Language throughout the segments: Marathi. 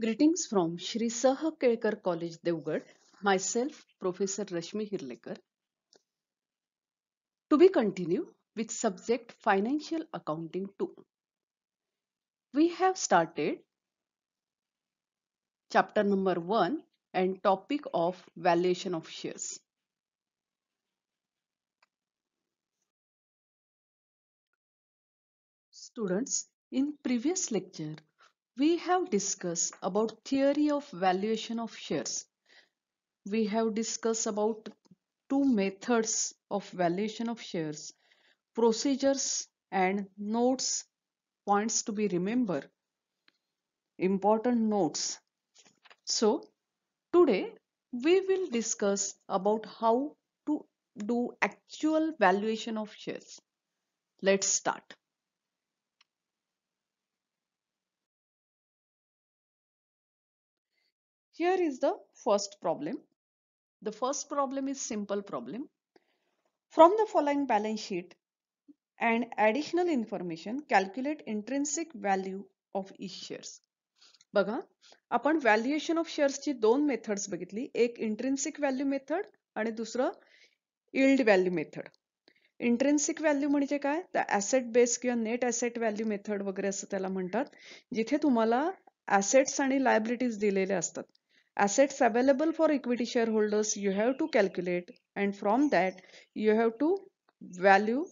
Greetings from Shri Saha Kelkar College Devgad, myself Professor Rashmi Hirlekar. To be continued with subject Financial Accounting 2. We have started chapter number 1 and topic of valuation of shares. Students, in previous lecture, we have discussed about theory of valuation of shares. We have discussed about two methods of valuation of shares, procedures and notes points to be remembered. Important notes so today we will discuss about how to do actual valuation of shares. Let's start. Here is the first problem. The first problem is simple problem. From the following balance sheet and additional information, calculate intrinsic value of each shares. बघा आपण व्हॅल्युएशन ऑफ शेअर्सची दोन मेथड्स बघितली एक इंटरन्सिक व्हॅल्यू मेथड आणि दुसरं yield value method intrinsic value म्हणजे काय तर ऍसेट बेस किंवा नेट ऍसेट व्हॅल्यू मेथड वगैरे असं त्याला म्हणतात जिथे तुम्हाला ऍसेट्स आणि लायबिलिटीज दिलेल्या असतात assets available for equity share holders you have to calculate and from that you have to value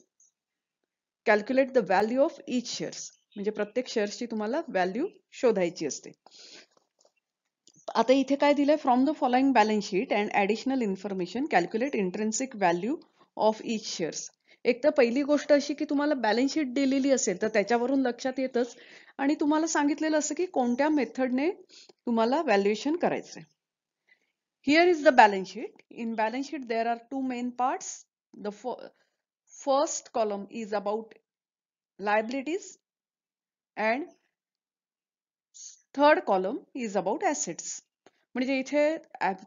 calculate the value of each shares म्हणजे प्रत्येक शेअर्सची तुम्हाला व्हॅल्यू शोधायची असते आता इथे काय दिलंय from the following balance sheet and additional information calculate intrinsic value of each shares एक तर पहिली गोष्ट अशी की तुम्हाला बॅलन्स शीट दिलेली असेल तर त्याच्यावरून लक्षात येतच आणि तुम्हाला सांगितलेलं असं की कोणत्या मेथडने तुम्हाला व्हॅल्युएशन करायचंय here is the balance sheet in balance sheet there are two main parts the first column is about liabilities and third column is about assets म्हणजे इथे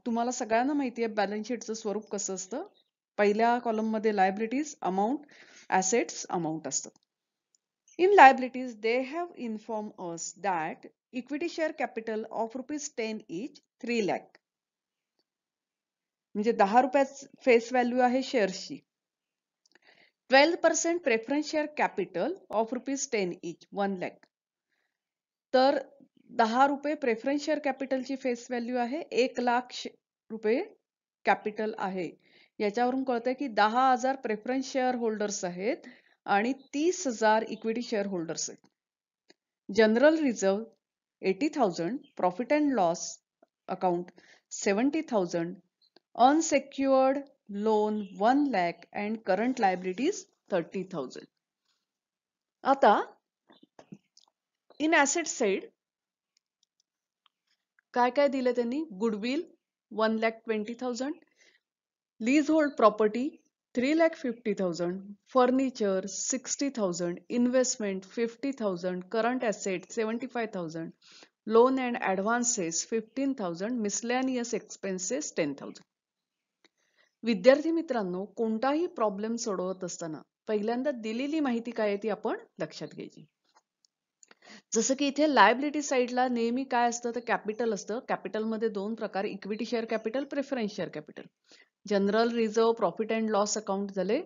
तुम्हाला सगळ्यांना माहिती आहे बॅलन्स शीटचं स्वरूप कसं असतं पहिल्या कॉलममध्ये लायबिलिटीज अमाऊंट ॲसेट्स अमाऊंट असतं in liabilities they have inform us that equity share capital of rupees ten each three lakh म्हणजे दहा रुपयाच फेस व्हॅल्यू आहे शेअर्सची 12% percent preference share capital of rupees ten each one lakh तर दहा रुपये प्रेफरन्स शेअर कॅपिटलची फेस व्हॅल्यू आहे एक लाख रुपये कॅपिटल आहे याच्यावरून कळतंय की दहा हजार प्रेफरन्स शेअर होल्डर्स आहेत आणि तीस हजार इक्विटी शेअर होल्डर्स आहेत general reserve eighty thousand profit and loss account seventy thousand unsecured loan 1 lakh and current liabilities 30,000. Ata in asset side, kai kai dile teni goodwill 1 lakh 20,000, leasehold property 3 lakh 50,000, furniture 60,000, investment 50,000, current asset 75,000, loan and advances 15,000, miscellaneous expenses 10,000. विद्यार्थी मित्रांनो कोणताही प्रॉब्लेम सोडवत असताना पहिल्यांदा दिलेली माहिती काय आहे ती आपण लक्षात घ्यायची जसं की इथे लायबिलिटी साईडला नेहमी काय असतं तर कॅपिटल असतं कॅपिटलमध्ये दोन प्रकार equity share capital preference share capital general reserve profit and loss account झाले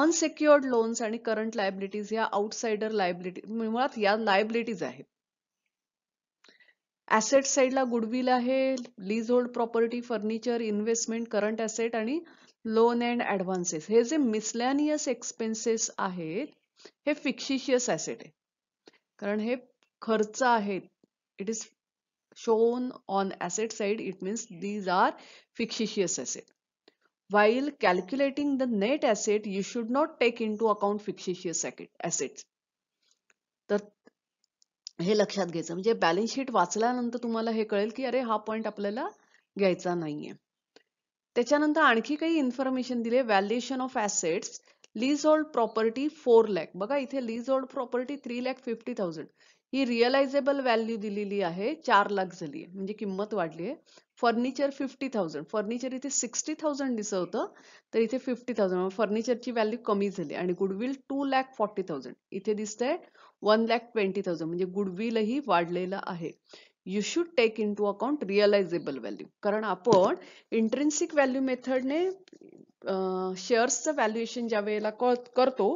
अनसेक्युअर्ड लोन्स आणि करंट लायबिलिटीज या आउटसाइडर लायबिलिटी मुळात या लायबिलिटीज आहेत ॲसेट साईडला गुडविल आहे lease hold property furniture investment current asset आणि लोन अँड ॲडव्हान्सेस हे जे मिसलॅनियस एक्सपेन्सेस आहेत हे फिक्शिशियस ॲसेट आहे कारण हे खर्च आहेत it is shown on asset side it means these are fictitious asset calculating the net asset you should not take in to account fictitious assets तर हे लक्षात घ्यायचं म्हणजे बॅलन्स शीट वाचल्यानंतर तुम्हाला हे कळेल की अरे हा पॉईंट आपल्याला घ्यायचा नाहीये त्याच्यानंतर आणखी काही इन्फॉर्मेशन दिले valuation of assets lease hold property four lakh बघा इथे lease hold property three lakh fifty thousand ही रिअलायझेबल व्हॅल्यू दिलेली आहे चार लाख झाली आहे म्हणजे किंमत वाढली आहे फर्निचर फिफ्टी थाउजंड फर्निचर इथे सिक्स्टी थाउजंड दिसत होतं तर इथे फिफ्टी थाउजंड फर्निचरची व्हॅल्यू कमी झाली आणि goodwill two lakh forty thousand इथे दिसतंय वन लॅक ट्वेंटी थाउजंड म्हणजे गुडविलही वाढलेलं आहे you should take in to account realisable value कारण आपण इंट्रेन्सिक व्हॅल्यू मेथडने शेअर्सचं व्हॅल्युएशन ज्या वेळेला करतो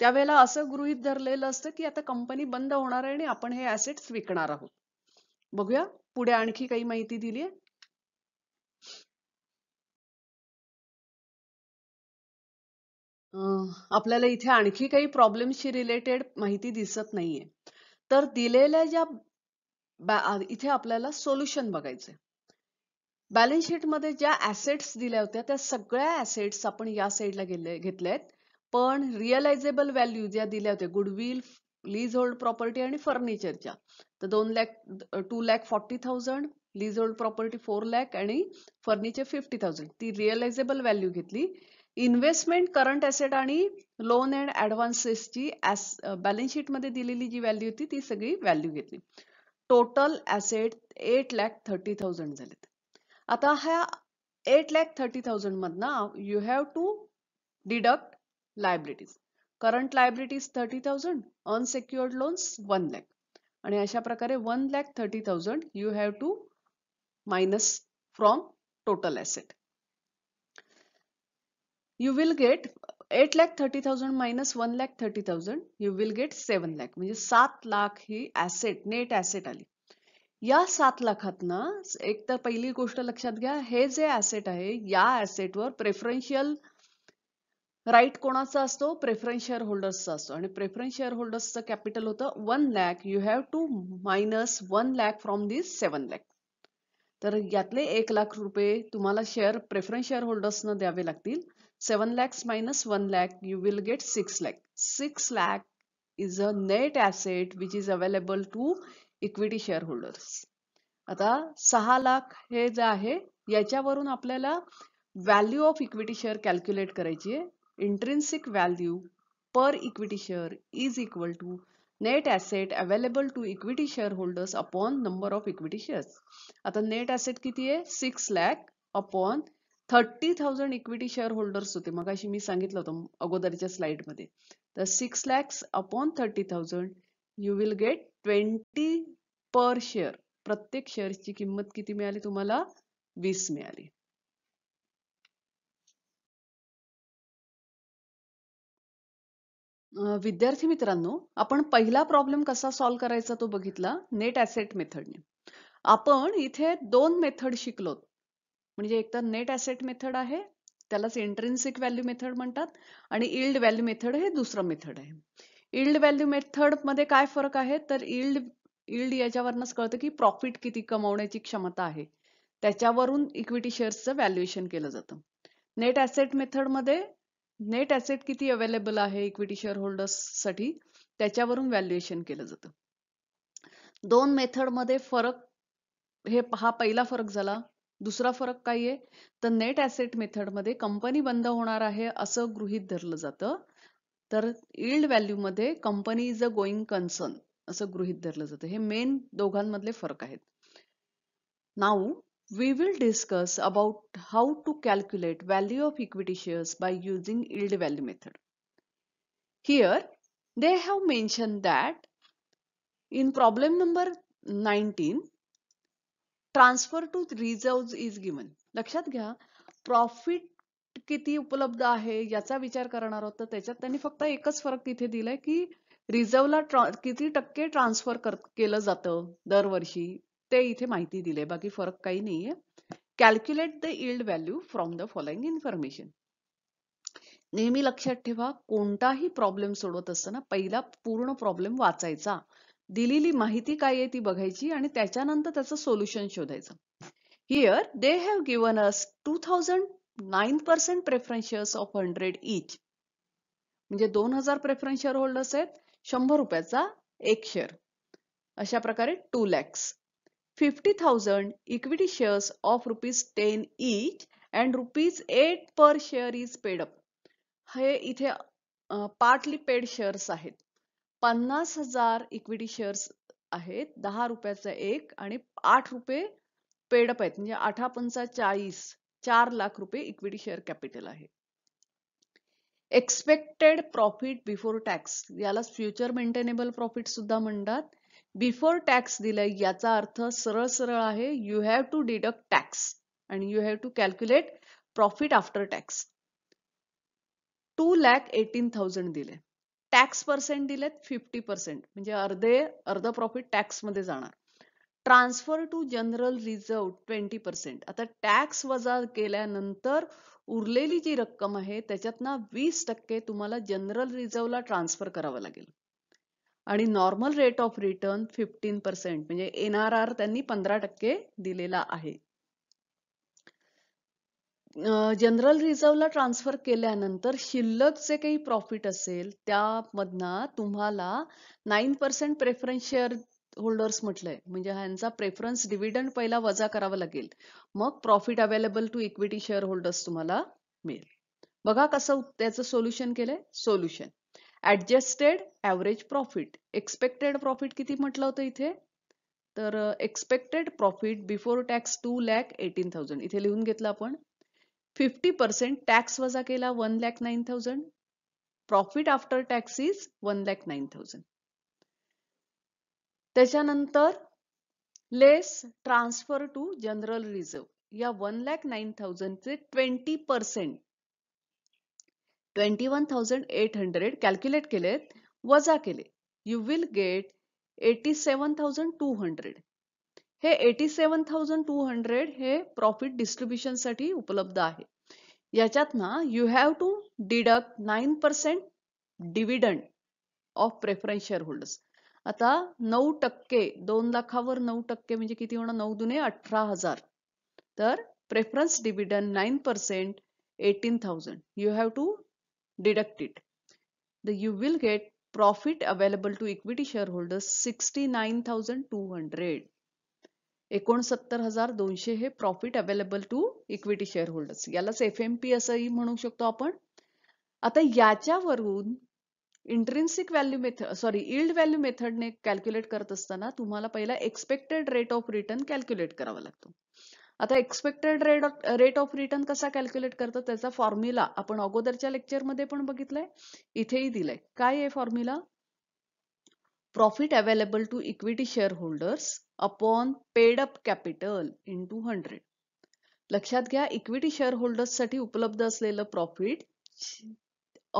त्यावेळेला असं गृहित धरलेलं असतं की आता कंपनी बंद होणार आहे आणि आपण हे ऍसेट्स विकणार आहोत बघूया पुढे आणखी काही माहिती दिली आहे आपल्याला इथे आणखी काही प्रॉब्लेमशी रिलेटेड माहिती दिसत नाहीये. तर दिलेल्या ज्या इथे आपल्याला सोल्युशन बघायचंय. बॅलन्स मध्ये ज्या ॲसेट्स दिल्या होत्या, त्या सगळ्या ॲसेट्स आपण या साईडला गेले घेतल्या आहेत. पण रिअलायझेबल व्हॅल्यू ज्या दिल्या होत्या गुडविल, लीज होल्ड प्रॉपर्टी आणि फर्निचरच्या. तर forty thousand lease hold property four lakh आणि फर्निचर फिफ्टी थाउजंड ती रिअलायझेबल व्हॅल्यू घेतली. इन्व्हेस्टमेंट करंट असेट आणि लोन अँड ऍडव्हान्सेसची बॅलन्स मध्ये दिलेली जी व्हॅल्यू होती ती सगळी व्हॅल्यू घेतली total asset eight lakh thirty thousand झालेत आता ह्या एट लॅक थर्टी थाउजंड मधनं you have to deduct liabilities current liabilities thirty thousand unsecured loans one lakh आणि अशा प्रकारे one lakh thirty thousand you have to minus from total asset you will get eight lakh thirty thousand minus one lakh thirty thousand you will get seven lakh म्हणजे सात लाख ही ऍसेट नेट ऍसेट आली या सात लाखातनं एक तर पहिली गोष्ट लक्षात घ्या हे जे ऍसेट आहे या वर प्रेफरन्शियल राईट कोणाचा असतो प्रेफरन्स शेअर होल्डर्सचा असतो आणि प्रेफरन्स शेअर होल्डर्सचं कॅपिटल होतं one lakh you have to minus one lakh from this seven lakh तर यातले एक लाख रुपये तुम्हाला शेअर प्रेफरन्स शेअर होल्डर्सनं द्यावे लागतील 7 minus one 1 lakh will get six 6 six 6 is a net net asset is available to equity share holders आता सहा लाख हे जे आहे याच्यावरून आपल्याला value of equity share calculate करायची आहे intrinsic value per equity share is equal to net asset available to equity share holders upon number of equity shares आता नेट ॲसेट किती आहे six lakh upon thirty thousand equity share holders होते मग अशी मी सांगितलं होतं अगोदरच्या स्लाइडमध्ये तर six lakhs upon thirty thousand you will get twenty per share प्रत्येक ची किंमत किती मिळाली तुम्हाला वीस मिळाली विद्यार्थी मित्रांनो आपण पहिला प्रॉब्लेम कसा सॉल्व्ह करायचा तो बघितला नेट ऍसेट मेथडने आपण इथे दोन मेथड शिकलोत म्हणजे एक तर नेट ॲसेट मेथड आहे त्यालाच इंट्रेन्सिक व्हॅल्यू मेथड म्हणतात आणि इल्ड व्हॅल्यू मेथड हे दुसरं मेथड आहे इल्ड व्हॅल्यू मेथड मध्ये काय फरक आहे तर इल्ड इल्ड याच्यावरच कळतं की प्रॉफिट किती कमवण्याची क्षमता आहे त्याच्यावरून इक्विटी शेअर्सचं व्हॅल्युएशन केलं जातं नेट ॲसेट मध्ये नेट ॲसेट किती अवेलेबल आहे इक्विटी शेअर साठी त्याच्यावरून व्हॅल्युएशन केलं जातं दोन मेथड मध्ये फरक हे हा पहिला फरक झाला दुसरा फरक काय आहे तर नेट ॲसेट मेथडमध्ये कंपनी बंद होणार आहे असं गृहीत धरलं जातं तर इल्ड मध्ये company is a going concern असं गृहित धरलं जातं हे मेन दोघांमधले फरक आहेत now we will discuss about how to calculate value of equity shares by using yield value method here they have mention that in problem number 19 transfer to reserve is given लक्षात घ्या प्रॉफिट किती उपलब्ध आहे याचा विचार करणार होता त्याच्यात त्यांनी फक्त एकच फरक तिथे दिलाय की रिझर्वला किती टक्के ट्रान्सफर केलं जातं दरवर्षी ते इथे माहिती दिले बाकी फरक काही नाहीये calculate the yield value from the following information नेहमी लक्षात ठेवा कोणताही प्रॉब्लेम सोडवत असताना पहिला पूर्ण प्रॉब्लेम वाचायचा दिलेली माहिती काय आहे ती बघायची आणि त्याच्यानंतर त्याचं सोल्युशन शोधायचं here they have given us two thousand nine percent preference shares of hundred each म्हणजे दोन हजार प्रेफरन्स शेअर होल्डर्स आहेत शंभर रुपयाचा एक शेअर अशा प्रकारे two lakhs fifty thousand equity shares of rupees ten each and rupees eight per share is paid up हे इथे पार्टली पेड शेअर्स आहेत पन्नास हजार इक्विटी शेअर्स आहेत दहा रुपयाचा एक आणि आठ रुपये पेडअप आहेत म्हणजे अठरा पंचा चाळीस चार लाख रुपये इक्विटी शेअर कॅपिटल आहे एक्सपेक्टेड प्रॉफिट बिफोर टॅक्स याला फ्युचर मेंटेनेबल प्रॉफिट सुद्धा म्हणतात बिफोर टॅक्स दिलाय याचा अर्थ सरळ सरळ आहे you have to deduct tax आणि you have to calculate profit after tax two lakh eighteen thousand दिले टॅक्स पर्सेंट दिलेत फिफ्टी पर्सेंट म्हणजे अर्धे अर्ध प्रॉफिट टॅक्स मध्ये जाणार transfer to general reserve twenty percent आता टॅक्स वजा केल्यानंतर उरलेली जी रक्कम आहे त्याच्यात ना वीस टक्के तुम्हाला जनरल रिझर्वला ट्रान्सफर करावं लागेल आणि normal rate of return fifteen percent म्हणजे एन आर आर त्यांनी पंधरा टक्के दिलेला आहे जनरल ला ट्रान्सफर केल्यानंतर शिल्लक जे काही प्रॉफिट असेल त्यामधनं तुम्हाला nine percent preference share holders म्हटलंय म्हणजे ह्यांचा प्रेफरन्स डिव्हिडंड पहिला वजा करावा लागेल मग profit available to equity share holders तुम्हाला मिळेल बघा कसं त्याचं सोल्युशन केलंय solution adjusted average profit expected profit किती म्हटलं होतं इथे तर expected profit before tax two lakh eighteen thousand इथे लिहून घेतलं आपण फिफ्टी पर्सेंट टॅक्स वजा केला one lakh nine thousand profit after tax is one lakh nine thousand त्याच्यानंतर less transfer to general reserve या वन लॅक नाईन थाउजंड चे twenty percent twenty one thousand eight hundred calculate केलेत वजा केले you will get eighty seven thousand two hundred हे eighty seven thousand two hundred हे प्रॉफिट डिस्ट्रीब्युशनसाठी उपलब्ध आहे याच्यात ना you have to deduct nine percent dividend of preference share holders आता नऊ टक्के दोन लाखावर नऊ टक्के म्हणजे किती होणार नऊ दुने अठरा हजार तर preference dividend nine percent eighteen thousand you have to deduct it the you will get profit available to equity share holders sixty nine thousand two hundred एकोणसत्तर हजार दोनशे हे profit available to equity share holders यालाच एफ एम पी असंही म्हणू शकतो आपण आता याच्यावरून intrinsic value method sorry yield value मेथडने कॅल्क्युलेट करत असताना तुम्हाला पहिला expected rate of return calculate करावा लागतो आता expected rate of rate of return कसा कॅल्क्युलेट करतो त्याचा फॉर्म्युला आपण अगोदरच्या लेक्चरमध्ये पण बघितलंय इथेही दिलंय काय आहे formula profit available to equity share holders upon paid up capital into hundred लक्षात घ्या इक्विटी शेअर होल्डर्स साठी उपलब्ध असलेलं profit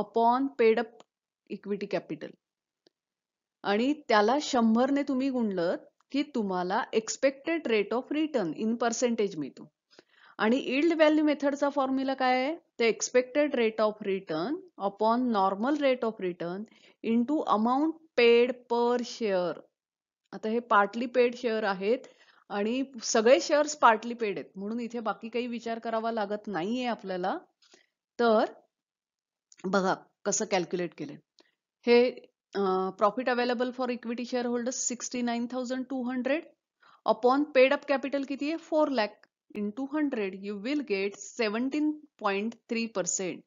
upon paid up equity capital आणि त्याला शंभरने तुम्ही गुणलत की तुम्हाला expected rate of return in percentage मिळतो आणि इल्ड व्हॅल्यू मेथडचा फॉर्म्युला काय आहे ते expected rate of return upon normal rate of return into amount paid per share आता हे पार्टली पेड शेअर आहेत आणि सगळे शेअर्स पार्टली पेड आहेत म्हणून इथे बाकी काही विचार करावा लागत नाहीये आपल्याला तर बघा कसं कॅल्क्युलेट केले हे profit available for equity share holders sixty nine thousand two hundred upon paid up capital किती आहे four lakh into hundred you will get seventeen point three percent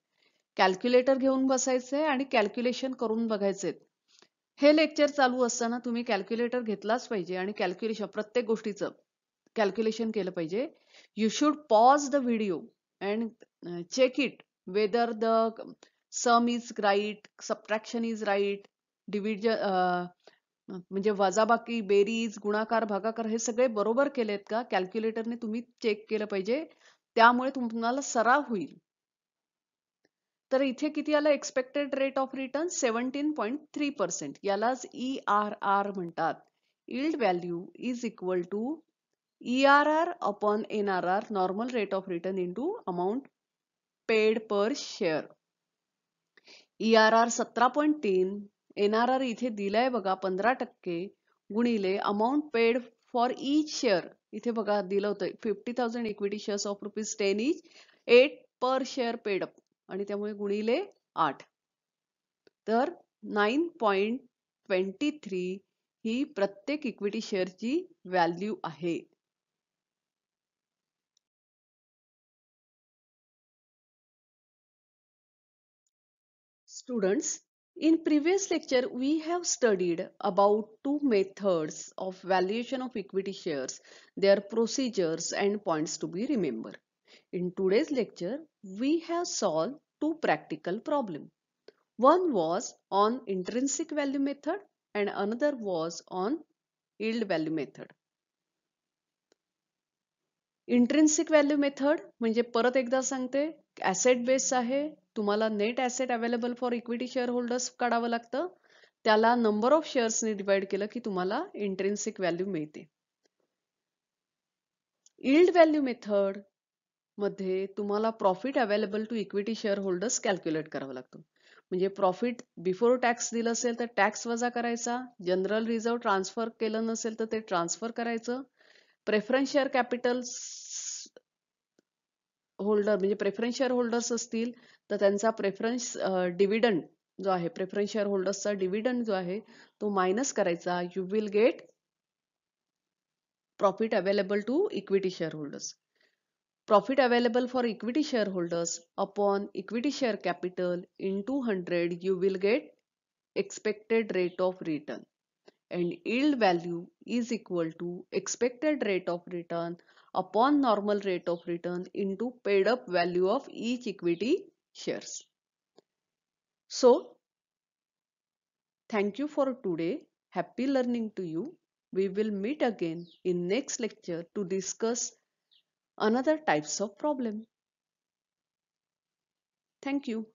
calculator घेऊन बसायचंय आणि कॅल्क्युलेशन करून बघायचे हे लेक्चर चालू असताना तुम्ही कॅल्क्युलेटर घेतलाच पाहिजे आणि कॅल्क्युलेशन प्रत्येक गोष्टीचं कॅल्क्युलेशन केलं पाहिजे you should pause the video and check it whether the sum is right subtraction is right division म्हणजे वजाबाकी बेरीज गुणाकार भागाकार हे सगळे बरोबर केलेत का कॅल्क्युलेटरने तुम्ही चेक केलं पाहिजे त्यामुळे तुम्हाला सराव होईल तर इथे किती आला expected rate of return seventeen point three percent यालाच ई आर आर म्हणतात yield value is equal to E R R upon N R R normal rate of return into amount paid per share E R R सतरा पॉईंट तीन एन आर आर इथे दिलाय बघा पंधरा टक्के गुणिले amount paid for each share इथे बघा दिलं होतं fifty thousand equity shares of rupees ten each eight per share paid up आणि त्यामुळे गुणिले आठ तर नाईन पॉईंट ट्वेंटी थ्री ही प्रत्येक इक्विटी शेअरची व्हॅल्यू आहे students in previous lecture we have studied about two methods of valuation of equity shares they are procedures and point to be remember In today's lecture, we have solved two practical problems. One was on intrinsic value method and another was on yield value method. Intrinsic value method म्हणजे परत एकदा सांगते ॲसेट बेस आहे तुम्हाला net asset available for equity share holders काढावं लागतं त्याला नंबर ऑफ शेअर्सने डिवाइड केलं की तुम्हाला इंट्रिन्सिक व्हॅल्यू मिळते इल्ड व्हॅल्यू मेथड मध्ये तुम्हाला profit available to equity share holders calculate करावा लागतो म्हणजे प्रॉफिट बिफोर टॅक्स दिलं असेल तर टॅक्स वजा करायचा जनरल रिझर्व्ह ट्रान्सफर केलं नसेल तर ते ट्रान्सफर करायचं प्रेफरन्स शेअर कॅपिटल होल्डर म्हणजे प्रेफरन्स शेअर होल्डर्स असतील तर त्यांचा प्रेफरन्स डिव्हिडंड जो आहे प्रेफरन्स शेअर होल्डर्सचा डिव्हिडंड जो आहे तो मायनस करायचा you will get profit available to equity share holders Profit available for equity shareholders upon equity share capital in 200 you will get expected rate of return and yield value is equal to expected rate of return upon normal rate of return into paid up value of each equity shares. So, thank you for today. Happy learning to you. We will meet again in next lecture to discuss another types of problem. Thank you.